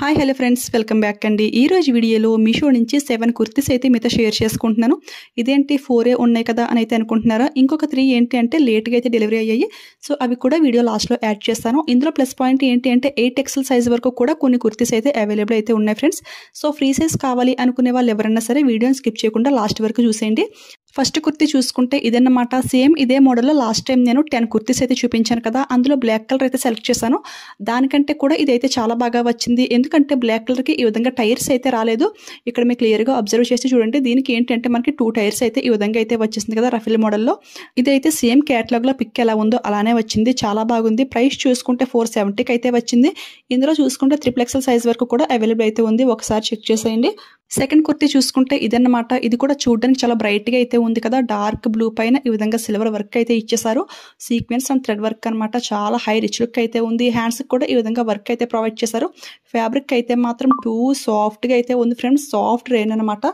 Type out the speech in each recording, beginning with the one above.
hi hello friends welcome back అండి ఈరోజు వీడియోలో మీషో నుంచి సెవెన్ కుర్తీస్ అయితే మీతో షేర్ చేసుకుంటున్నాను ఇదేంటి ఫోరే ఉన్నాయి కదా అని అయితే అనుకుంటున్నారా ఇంకొక త్రీ ఏంటి అంటే లేట్గా అయితే డెలివరీ అయ్యాయి సో అవి కూడా వీడియో లాస్ట్లో యాడ్ చేస్తాను ఇందులో ప్లస్ పాయింట్ ఏంటి అంటే ఎయిట్ ఎక్సెల్ సైజ్ వరకు కూడా కొన్ని కుర్తీస్ అయితే అవైలబుల్ అయితే ఉన్నాయి ఫ్రెండ్స్ సో ఫ్రీ సైజ్ కావాలి అనుకునే వాళ్ళు ఎవరైనా సరే వీడియోని స్కిప్ చేయకుండా లాస్ట్ వరకు చూసేయండి ఫస్ట్ కుర్తి చూసుకుంటే ఇదన్నమాట సేమ్ ఇదే మోడల్లో లాస్ట్ టైం నేను టెన్ కుర్తీస్ అయితే చూపించాను కదా అందులో బ్లాక్ కలర్ అయితే సెలెక్ట్ చేశాను దానికంటే కూడా ఇదైతే చాలా బాగా వచ్చింది ఎందుకంటే బ్లాక్ కలర్కి ఈ విధంగా టైర్స్ అయితే రాలేదు ఇక్కడ మీకు క్లియర్గా అబ్జర్వ్ చేసి చూడండి దీనికి ఏంటంటే మనకి టూ టైర్స్ అయితే ఈ విధంగా అయితే వచ్చేసింది కదా రఫిల్ మోడల్లో ఇదైతే సేమ్ క్యాటలాగ్లో పిక్ ఎలా ఉందో అలానే వచ్చింది చాలా బాగుంది ప్రైస్ చూసుకుంటే ఫోర్ సెవెంటీకి అయితే వచ్చింది ఇందులో చూసుకుంటే త్రిప్లెక్సల్ సైజ్ వరకు కూడా అవైలబుల్ అయితే ఉంది ఒకసారి చెక్ చేసేయండి సెకండ్ కుర్తీ చూసుకుంటే ఇదన్నమాట ఇది కూడా చూడడానికి చాలా బ్రైట్గా అయితే ఉంది కదా డార్క్ బ్లూ పైన ఈ విధంగా సిల్వర్ వర్క్ అయితే ఇచ్చేసారు సీక్వెన్స్ అండ్ థ్రెడ్ వర్క్ అనమాట చాలా హై రిచ్ లుక్ అయితే ఉంది హ్యాండ్స్కి కూడా ఈ విధంగా వర్క్ అయితే ప్రొవైడ్ చేశారు ఫ్యాబ్రిక్ అయితే మాత్రం టూ సాఫ్ట్గా అయితే ఉంది ఫ్రెండ్స్ సాఫ్ట్ రెయిన్ అనమాట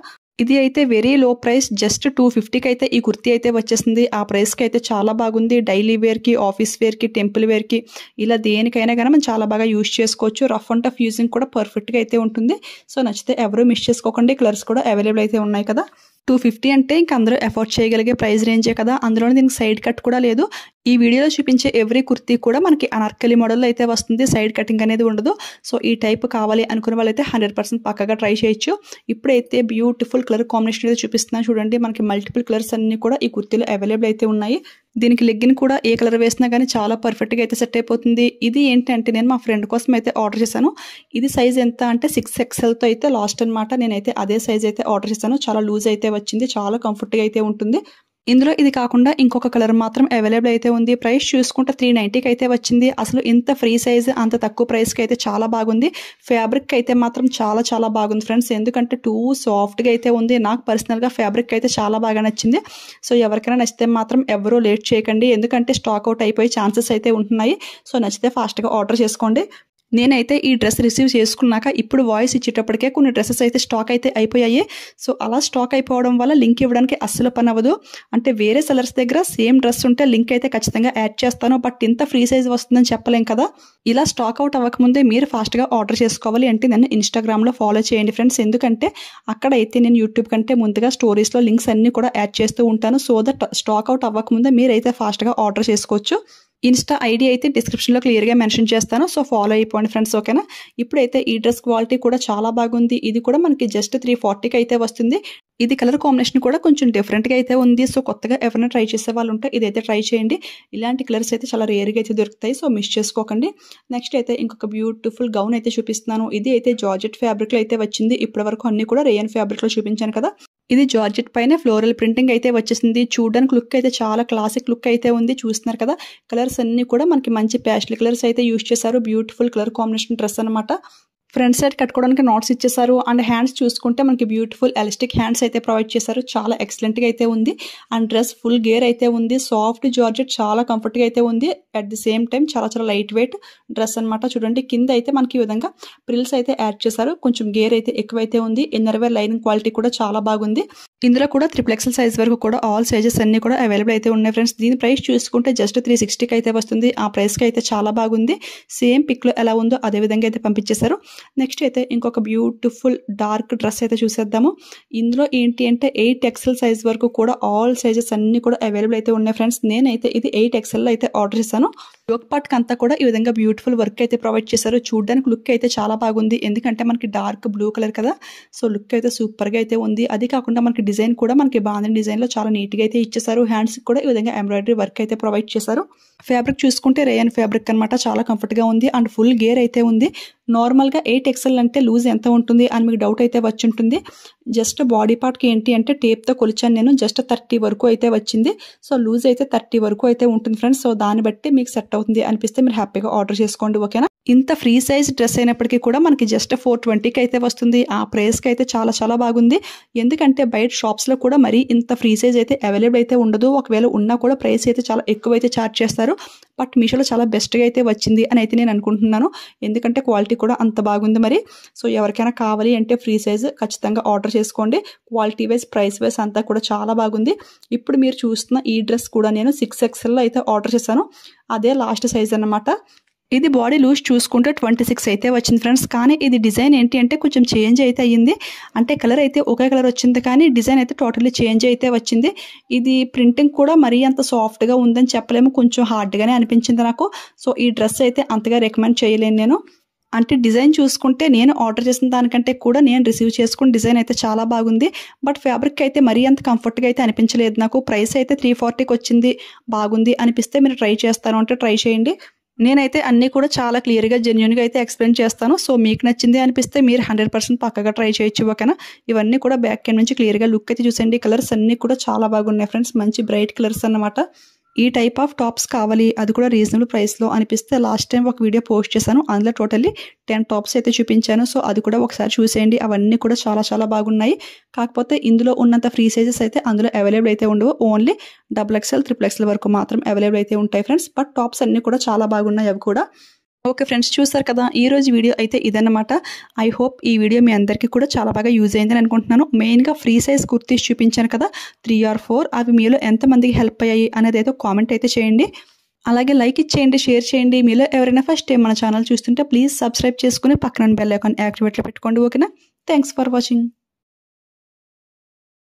ఇది అయితే very low price just two ఫిఫ్టీకి అయితే ఈ కుర్తీ అయితే వచ్చేసింది ఆ ప్రైస్కి అయితే చాలా బాగుంది డైలీ వేర్కి ఆఫీస్ వేర్కి టెంపుల్ వేర్కి ఇలా దేనికైనా కానీ మనం చాలా బాగా యూజ్ చేసుకోవచ్చు రఫ్ అండ్ టఫ్ యూజింగ్ కూడా పర్ఫెక్ట్గా అయితే ఉంటుంది సో నచ్చితే ఎవరూ మిస్ చేసుకోకండి కలర్స్ కూడా అవైలబుల్ అయితే ఉన్నాయి కదా టూ ఫిఫ్టీ అంటే ఇంక అందరూ ఎఫోర్డ్ చేయగలిగే ప్రైస్ రేంజే కదా అందులోనే దీనికి సైడ్ కట్ కూడా లేదు ఈ వీడియోలో చూపించే ఎవ్రీ కుర్తీ కూడా మనకి అనార్కలి మోడల్లో అయితే వస్తుంది సైడ్ కటింగ్ అనేది ఉండదు సో ఈ టైప్ కావాలి అనుకున్న వాళ్ళైతే హండ్రెడ్ పర్సెంట్ పక్కగా ట్రై చేయొచ్చు ఇప్పుడైతే బ్యూటిఫుల్ కలర్ కాంబినేషన్ అయితే చూపిస్తున్నాను చూడండి మనకి మల్టిపుల్ కలర్స్ అన్నీ కూడా ఈ కుర్తీలో అవైలబుల్ అయితే ఉన్నాయి దీనికి లెగ్గిన్ కూడా ఏ కలర్ వేసినా కానీ చాలా పర్ఫెక్ట్గా అయితే సెట్ అయిపోతుంది ఇది ఏంటంటే నేను మా ఫ్రెండ్ కోసం అయితే ఆర్డర్ చేశాను ఇది సైజ్ ఎంత అంటే సిక్స్ ఎక్స్ఎల్తో అయితే లాస్ట్ అనమాట నేనైతే అదే సైజ్ అయితే ఆర్డర్ చేశాను చాలా లూజ్ అయితే వచ్చింది చాలా కంఫర్ట్గా అయితే ఉంటుంది ఇందులో ఇది కాకుండా ఇంకొక కలర్ మాత్రం అవైలబుల్ అయితే ఉంది ప్రైస్ చూసుకుంటే త్రీ నైంటీకి అయితే వచ్చింది అసలు ఇంత ఫ్రీ సైజ్ అంత తక్కువ ప్రైస్కి అయితే చాలా బాగుంది ఫ్యాబ్రిక్ అయితే మాత్రం చాలా చాలా బాగుంది ఫ్రెండ్స్ ఎందుకంటే టూ సాఫ్ట్గా అయితే ఉంది నాకు పర్సనల్గా ఫ్యాబ్రిక్ అయితే చాలా బాగా నచ్చింది సో ఎవరికైనా నచ్చితే మాత్రం ఎవరూ లేట్ చేయకండి ఎందుకంటే స్టాక్ అవుట్ అయిపోయే ఛాన్సెస్ అయితే ఉంటున్నాయి సో నచ్చితే ఫాస్ట్గా ఆర్డర్ చేసుకోండి నేనైతే ఈ డ్రెస్ రిసీవ్ చేసుకున్నాక ఇప్పుడు వాయిస్ ఇచ్చేటప్పటికే కొన్ని డ్రెస్సెస్ అయితే స్టాక్ అయితే అయిపోయాయి సో అలా స్టాక్ అయిపోవడం వల్ల లింక్ ఇవ్వడానికి అస్సలు పని అవ్వదు అంటే వేరే సెలర్స్ దగ్గర సేమ్ డ్రెస్ ఉంటే లింక్ అయితే ఖచ్చితంగా యాడ్ చేస్తాను బట్ ఇంత ఫ్రీ సైజ్ వస్తుందని చెప్పలేం కదా ఇలా స్టాక్ అవుట్ అవ్వకముందే మీరు ఫాస్ట్గా ఆర్డర్ చేసుకోవాలి అంటే నన్ను ఇన్స్టాగ్రామ్లో ఫాలో చేయండి ఫ్రెండ్స్ ఎందుకంటే అక్కడైతే నేను యూట్యూబ్ కంటే ముందుగా స్టోరీస్లో లింక్స్ అన్నీ కూడా యాడ్ చేస్తూ ఉంటాను సో దట్ స్టాక్ అవుట్ అవ్వకముందే మీరైతే ఫాస్ట్గా ఆర్డర్ చేసుకోవచ్చు ఇన్స్టా ఐడి అయితే డిస్క్రిప్షన్లో క్లియర్గా మెన్షన్ చేస్తాను సో ఫాలో అయిపోండి ఫ్రెండ్స్ ఓకేనా ఇప్పుడైతే ఈ డ్రెస్ క్వాలిటీ కూడా చాలా బాగుంది ఇది కూడా మనకి జస్ట్ త్రీ ఫార్టీకి అయితే వస్తుంది ఇది కలర్ కాంబినేషన్ కూడా కొంచెం డిఫరెంట్గా అయితే ఉంది సో కొత్తగా ఎవరైనా ట్రై చేసే వాళ్ళు ఉంటే ఇదైతే ట్రై చేయండి ఇలాంటి కలర్స్ అయితే చాలా రేర్గా అయితే దొరుకుతాయి సో మిస్ చేసుకోకండి నెక్స్ట్ అయితే ఇంకొక బ్యూటిఫుల్ గౌన్ అయితే చూపిస్తున్నాను ఇది అయితే జార్జెట్ ఫ్యాబ్రిక్లో అయితే వచ్చింది ఇప్పటి వరకు అన్ని కూడా రేయన్ ఫ్యాబ్రిక్లో చూపించాను కదా ఇది జార్జెట్ పైన ఫ్లోరల్ ప్రింటింగ్ అయితే వచ్చేసింది చూడడానికి లుక్ అయితే చాలా క్లాసిక్ లుక్ అయితే ఉంది చూస్తున్నారు కదా కలర్స్ అన్ని కూడా మనకి మంచి ప్యాస్టల్ కలర్స్ అయితే యూజ్ చేశారు బ్యూటిఫుల్ కలర్ కాంబినేషన్ డ్రెస్ అనమాట ఫ్రంట్ సైడ్ కట్టుకోవడానికి నాట్స్ ఇచ్చేసారు అండ్ హ్యాండ్స్ చూసుకుంటే మనకి బ్యూటిఫుల్ ఎలిస్టిక్ హ్యాండ్స్ అయితే ప్రొవైడ్ చేశారు చాలా ఎక్సలెంట్గా అయితే ఉంది అండ్ డ్రెస్ ఫుల్ గేర్ అయితే ఉంది సాఫ్ట్ జార్జెట్ చాలా కంఫర్ట్గా అయితే ఉంది అట్ ది సేమ్ టైం చాలా చాలా లైట్ వెయిట్ డ్రెస్ అనమాట చూడండి కింద అయితే మనకి ఈ విధంగా ప్రిల్స్ అయితే యాడ్ చేశారు కొంచెం గేర్ అయితే ఎక్కువైతే ఉంది ఇన్నర్వేర్ లైనింగ్ క్వాలిటీ కూడా చాలా బాగుంది ఇందులో కూడా త్రిప్లెక్సల్ సైజ్ వరకు కూడా ఆల్ సైజెస్ అన్ని కూడా అవైలబుల్ అయితే ఉన్నాయి ఫ్రెండ్స్ దీని ప్రైస్ చూసుకుంటే జస్ట్ త్రీ సిక్స్టీకి అయితే వస్తుంది ఆ ప్రైస్కి అయితే చాలా బాగుంది సేమ్ పిక్లో ఎలా ఉందో అదే విధంగా అయితే పంపించేశారు నెక్స్ట్ అయితే ఇంకొక బ్యూటిఫుల్ డార్క్ డ్రెస్ అయితే చూసేద్దాము ఇందులో ఏంటి అంటే ఎయిట్ ఎక్సెల్ సైజ్ వరకు కూడా ఆల్ సైజెస్ అన్ని కూడా అవైలబుల్ అయితే ఉన్నాయి ఫ్రెండ్స్ నేనైతే ఇది ఎయిట్ ఎక్సెల్లో అయితే ఆర్డర్ చేశాను పార్ట్ పార్ట్కి అంతా కూడా ఈ విధంగా బ్యూటిఫుల్ వర్క్ అయితే ప్రొవైడ్ చేశారు చూడడానికి లుక్ అయితే చాలా బాగుంది ఎందుకంటే మనకి డార్క్ బ్లూ కలర్ కదా సో లుక్ అయితే సూపర్గా అయితే ఉంది అది కాకుండా మనకి డిజైన్ కూడా మనకి బాగుంది డిజైన్లో చాలా నీట్గా అయితే ఇచ్చేసారు హ్యాండ్స్కి కూడా ఈ విధంగా ఎంబ్రాయిడరీ వర్క్ అయితే ప్రొవైడ్ చేశారు ఫ్యాబ్రిక్ చూసుకుంటే రేయన్ ఫ్యాబ్రిక్ అనమాట చాలా కంఫర్ట్గా ఉంది అండ్ ఫుల్ గేర్ అయితే ఉంది నార్మల్గా ఎయిట్ ఎక్సెల్ అంటే లూజ్ ఎంత ఉంటుంది అని మీకు డౌట్ అయితే వచ్చి ఉంటుంది జస్ట్ బాడీ పార్ట్కి ఏంటి అంటే టేప్తో కొలిచాను నేను జస్ట్ థర్టీ వరకు అయితే వచ్చింది సో లూజ్ అయితే థర్టీ వరకు అయితే ఉంటుంది ఫ్రెండ్స్ సో దాన్ని బట్టి మీకు సెట్ అవుతుంది అనిపిస్తే మీరు హ్యాపీగా ఆర్డర్ చేసుకోండి ఓకేనా ఇంత ఫ్రీ సైజ్ డ్రెస్ అయినప్పటికీ కూడా మనకి జస్ట్ ఫోర్ ట్వంటీకి అయితే వస్తుంది ఆ ప్రైస్కి అయితే చాలా చాలా బాగుంది ఎందుకంటే బయట షాప్స్లో కూడా మరీ ఇంత ఫ్రీ సైజ్ అయితే అవైలబుల్ అయితే ఉండదు ఒకవేళ ఉన్నా కూడా ప్రైస్ అయితే చాలా ఎక్కువ అయితే ఛార్జ్ చేస్తారు బట్ మీషోలో చాలా బెస్ట్గా అయితే వచ్చింది అని అయితే నేను అనుకుంటున్నాను ఎందుకంటే క్వాలిటీ కూడా అంత బాగుంది మరి సో ఎవరికైనా కావాలి అంటే ఫ్రీ సైజ్ ఖచ్చితంగా ఆర్డర్ చేసుకోండి క్వాలిటీ వైజ్ ప్రైస్ వైజ్ అంతా కూడా చాలా బాగుంది ఇప్పుడు మీరు చూస్తున్న ఈ డ్రెస్ కూడా నేను సిక్స్ ఎక్స్ఎల్లో అయితే ఆర్డర్ చేశాను అదే లాస్ట్ సైజ్ అనమాట ఇది బాడీ లూజ్ చూసుకుంటే ట్వంటీ సిక్స్ అయితే వచ్చింది ఫ్రెండ్స్ కానీ ఇది డిజైన్ ఏంటి అంటే కొంచెం చేంజ్ అయితే అయ్యింది అంటే కలర్ అయితే ఒకే కలర్ వచ్చింది కానీ డిజైన్ అయితే టోటల్లీ చేంజ్ అయితే వచ్చింది ఇది ప్రింటింగ్ కూడా మరీ అంత సాఫ్ట్గా ఉందని చెప్పలేము కొంచెం హార్డ్గానే అనిపించింది నాకు సో ఈ డ్రెస్ అయితే అంతగా రికమెండ్ చేయలేను నేను అంటే డిజైన్ చూసుకుంటే నేను ఆర్డర్ చేసిన దానికంటే కూడా నేను రిసీవ్ చేసుకున్న డిజైన్ అయితే చాలా బాగుంది బట్ ఫ్యాబ్రిక్ అయితే మరీ అంత కంఫర్ట్గా అయితే అనిపించలేదు నాకు ప్రైస్ అయితే త్రీ ఫార్టీకి వచ్చింది బాగుంది అనిపిస్తే మీరు ట్రై చేస్తాను అంటే ట్రై చేయండి నేనైతే అన్నీ కూడా చాలా క్లియర్గా జెన్యున్గా అయితే ఎక్స్ప్లెయిన్ చేస్తాను సో మీకు నచ్చింది అనిపిస్తే మీరు హండ్రెడ్ పర్సెంట్ పక్కగా ట్రై చేయొచ్చు ఓకేనా ఇవన్నీ కూడా బ్యాక్ ఎండ్ నుంచి క్లియర్గా లుక్ అయితే చూసండి కలర్స్ అన్నీ కూడా చాలా బాగున్నాయి ఫ్రెండ్స్ మంచి బ్రైట్ కలర్స్ అనమాట ఈ టైప్ ఆఫ్ టాప్స్ కావాలి అది కూడా రీజనబుల్ ప్రైస్లో అనిపిస్తే లాస్ట్ టైం ఒక వీడియో పోస్ట్ చేశాను అందులో టోటల్లీ టెన్ టాప్స్ అయితే చూపించాను సో అది కూడా ఒకసారి చూసేయండి అవన్నీ కూడా చాలా చాలా బాగున్నాయి కాకపోతే ఇందులో ఉన్నంత ఫ్రీ సైజెస్ అయితే అందులో అవైలబుల్ అయితే ఉండవు only double XL triple XL వరకు మాత్రం అవైలబుల్ అయితే ఉంటాయి ఫ్రెండ్స్ బట్ టాప్స్ అన్నీ కూడా చాలా బాగున్నాయి అవి కూడా ఓకే ఫ్రెండ్స్ చూసారు కదా ఈరోజు వీడియో అయితే ఇదన్నమాట ఐ హోప్ ఈ వీడియో మీ అందరికీ కూడా చాలా బాగా యూజ్ అయిందని అనుకుంటున్నాను మెయిన్గా ఫ్రీ సైజ్ కుర్తీస్ చూపించాను కదా త్రీ ఆర్ ఫోర్ అవి మీలో ఎంతమందికి హెల్ప్ అయ్యాయి అనేది అయితే కామెంట్ అయితే చేయండి అలాగే లైక్ ఇచ్చేయండి షేర్ చేయండి మీలో ఎవరైనా ఫస్ట్ టైం మన ఛానల్ చూస్తుంటే ప్లీజ్ సబ్స్క్రైబ్ చేసుకుని పక్కన బెల్ ఐకాన్ యాక్టివేట్లో పెట్టుకోండి ఓకేనా థ్యాంక్స్ ఫర్ వాచింగ్